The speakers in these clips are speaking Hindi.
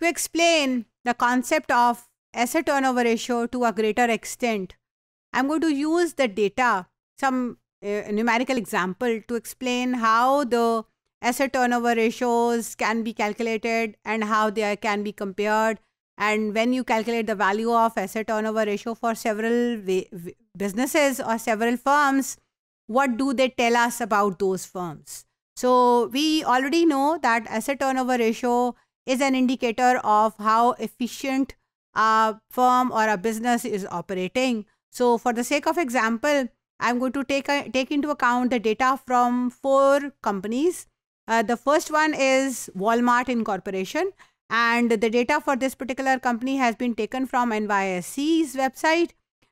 to explain the concept of asset turnover ratio to a greater extent, I'm going to use the data, some uh, numerical example to explain how the asset turnover ratios can be calculated and how they can be compared. And when you calculate the value of asset turnover ratio for several businesses or several firms, what do they tell us about those firms? So we already know that asset turnover ratio is an indicator of how efficient a firm or a business is operating. So for the sake of example, I'm going to take, a, take into account the data from four companies. Uh, the first one is Walmart Incorporation and the data for this particular company has been taken from NYSE's website.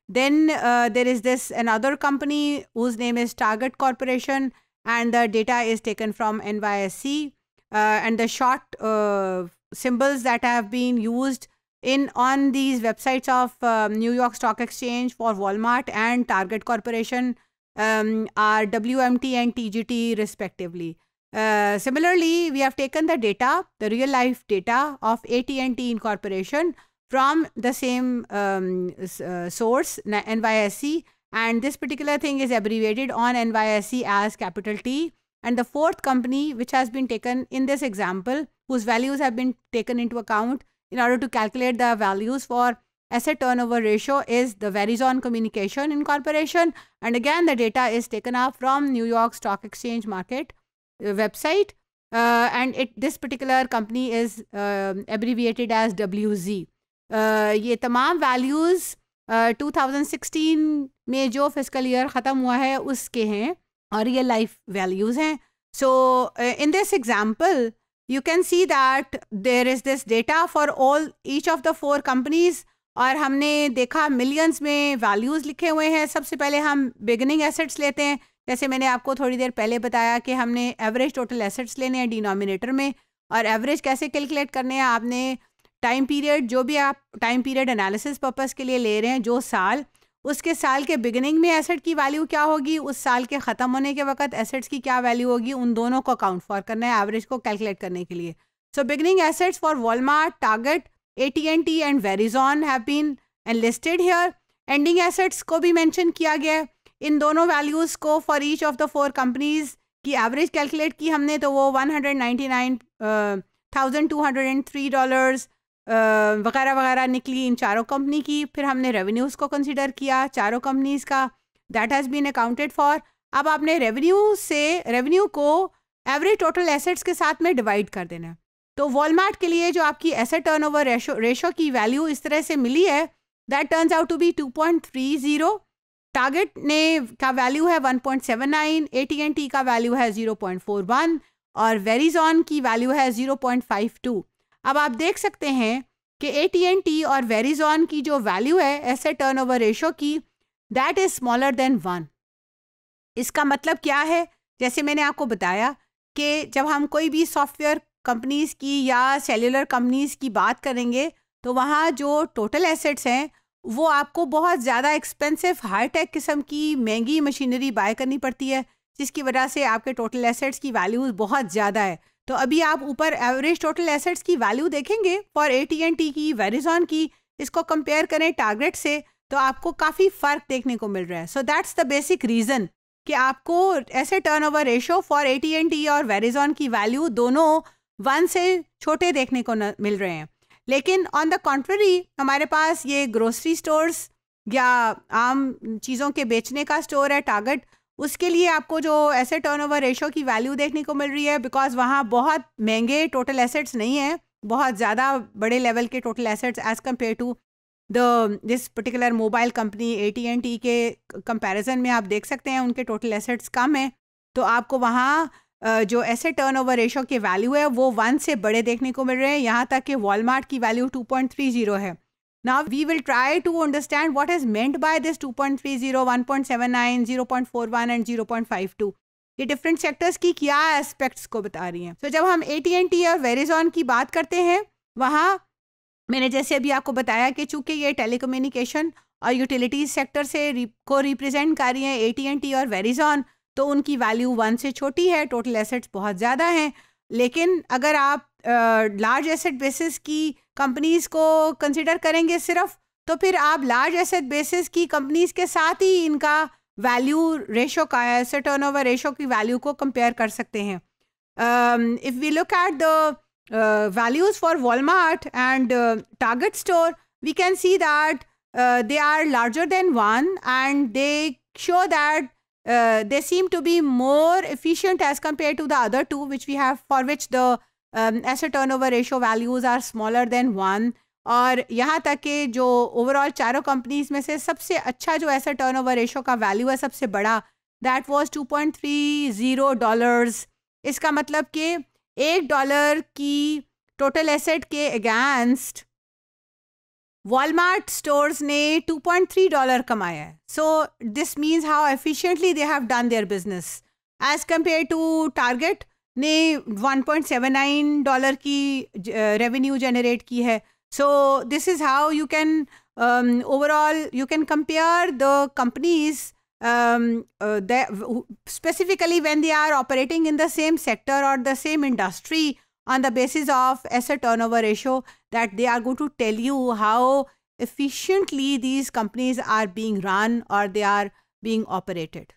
Then uh, there is this another company whose name is Target Corporation and the data is taken from NYSE. Uh, and the short uh, symbols that have been used in on these websites of um, New York Stock Exchange for Walmart and Target Corporation um, are WMT and TGT respectively. Uh, similarly, we have taken the data, the real life data of AT&T Incorporation from the same um, uh, source, NYSE, and this particular thing is abbreviated on NYSE as capital T and the fourth company, which has been taken in this example, whose values have been taken into account in order to calculate the values for asset turnover ratio is the Verizon Communication Incorporation. And again, the data is taken up from New York Stock Exchange market uh, website. Uh, and it this particular company is uh, abbreviated as WZ. ये तमाम values uh, 2016 में जो fiscal year ख़त्म हुआ है उसके हैं और life लाइफ वैल्यूज हैं so in this example you can see that there is this data for all each of the four companies और हमने देखा मिलियंस में वैल्यूज़ लिखे हुए हैं सबसे पहले हम बिगनिंग एसेट्स लेते हैं जैसे मैंने आपको थोड़ी देर पहले बताया कि हमने एवरेज टोटल एसेट्स लेने हैं डिनोमिनेटर में और एवरेज कैसे कैलकुलेट करने हैं आपने टाइम पीरियड जो भी आप टाइम पीरियड एनालिसिस पर्पस के लिए ले रहे हैं जो साल उसके साल के बिगिनिंग में एसेट की वैल्यू क्या होगी उस साल के ख़त्म होने के वक्त एसेट्स की क्या वैल्यू होगी उन दोनों को अकाउंट फॉर करना है एवरेज को कैलकुलेट करने के लिए so beginning assets for Walmart Target A T and T and Verizon have been listed here ending assets को भी मैंशन किया गया है इन दोनों वैल्यूज़ को for each of the four companies की एवरेज कैलकुलेट की हमने तो वो one hundred ninety nine thousand two hundred and three dollars वगैरह वगैरह निकली इन चारों कंपनी की फिर हमने रेवेन्यूज़ को कंसिडर किया चारों कंपनीज़ का that has been accounted for अब आपने रेवेन्यू से रेवेन्यू को एवरेज टोटल एसेट्स के साथ में डिवाइड कर देना है तो वॉलमार्ट के लिए जो आपकी एसेट टर्नओवर रेशो रेशो की वैल्यू इस तरह से मिली है that turns out to be 2.30 Target ने का वैल्यू है 1.79 टी का वैल्यू है 0.41 और वेरीजॉन की वैल्यू है 0.52 अब आप देख सकते हैं कि ए टी टी एन और वेरीजॉन की जो वैल्यू है ऐसे टर्न ओवर रेशो की that is smaller than one इसका मतलब क्या है जैसे मैंने आपको बताया कि जब हम कोई भी सॉफ्टवेयर कंपनीज़ की या सेलुलर कंपनीज़ की बात करेंगे तो वहाँ जो टोटल एसेट्स हैं वो आपको बहुत ज़्यादा एक्सपेंसिव हाई टेक किस्म की महंगी मशीनरी बाय करनी पड़ती है जिसकी वजह से आपके टोटल एसेट्स की वैल्यूज़ बहुत ज़्यादा है तो अभी आप ऊपर एवरेज टोटल एसेट्स की वैल्यू देखेंगे for A T and T की वेरिजॉन की इसको कंपेयर करें टारगेट से तो आपको काफ़ी फ़र्क देखने को मिल रहा है so that's the basic reason कि आपको ऐसे turnover ratio for A T and T और वेरिजॉन की वैल्यू दोनों वन से छोटे देखने को न, मिल रहे हैं लेकिन ऑन द कॉन्ट्ररी हमारे पास ये ग्रोसरी स्टोर्स या आम चीज़ों के बेचने का स्टोर है टारगेट उसके लिए आपको जो एसेट टर्नओवर रेशो की वैल्यू देखने को मिल रही है बिकॉज वहाँ बहुत महंगे टोटल एसेट्स नहीं हैं बहुत ज़्यादा बड़े लेवल के total assets as compare to the this particular mobile company A T and T के कंपेरिजन में आप देख सकते हैं उनके टोटल एसेट्स कम हैं तो आपको वहाँ जो ऐसे टर्न ओवर रेशो की वैल्यू है वो वन से बड़े देखने को मिल रहे हैं यहाँ तक कि वॉलमार्ट की value two point three zero है Now we will try to understand what is meant by this 2.30, 1.79, 0.41 and 0.52. ये different sectors की क्या aspects को बता रही हैं। तो so, जब हम AT&T टी और वेरिजॉन की बात करते हैं वहाँ मैंने जैसे अभी आपको बताया कि चूंकि ये telecommunication और utilities sector से को represent कर रही हैं AT&T और Verizon, तो उनकी value one से छोटी है total assets बहुत ज़्यादा हैं लेकिन अगर आप लार्ज एसेट बेसिस की कंपनीज को कंसिडर करेंगे सिर्फ तो फिर आप लार्ज एसेट बेसिस की कंपनीज के साथ ही इनका वैल्यू रेशो का ऐसे ओवर रेशो की वैल्यू को कंपेयर कर सकते हैं if we look at the values for Walmart and Target store we can see that they are larger than one and they show that uh, they seem to be more efficient as compared to the other two which we have for which the um, asset turnover ratio values are smaller than one और यहाँ तक कि जो ओवरऑल चारों कंपनीज में से सबसे अच्छा जो ऐसा टर्नओवर रेशो का वैल्यू है सबसे बड़ा दैट वाज 2.30 डॉलर्स इसका मतलब कि एक डॉलर की टोटल एसेट के अगेंस्ट वॉलमार्ट स्टोर ने 2.3 डॉलर कमाया है so this means how efficiently they have done their business as compare to Target ने 1.79 डॉलर की रेवेन्यू uh, जनरेट की है so this is how you can overall you can compare the companies specifically when they are operating in the same sector और the same industry on the basis of asset turnover ratio that they are going to tell you how efficiently these companies are being run or they are being operated.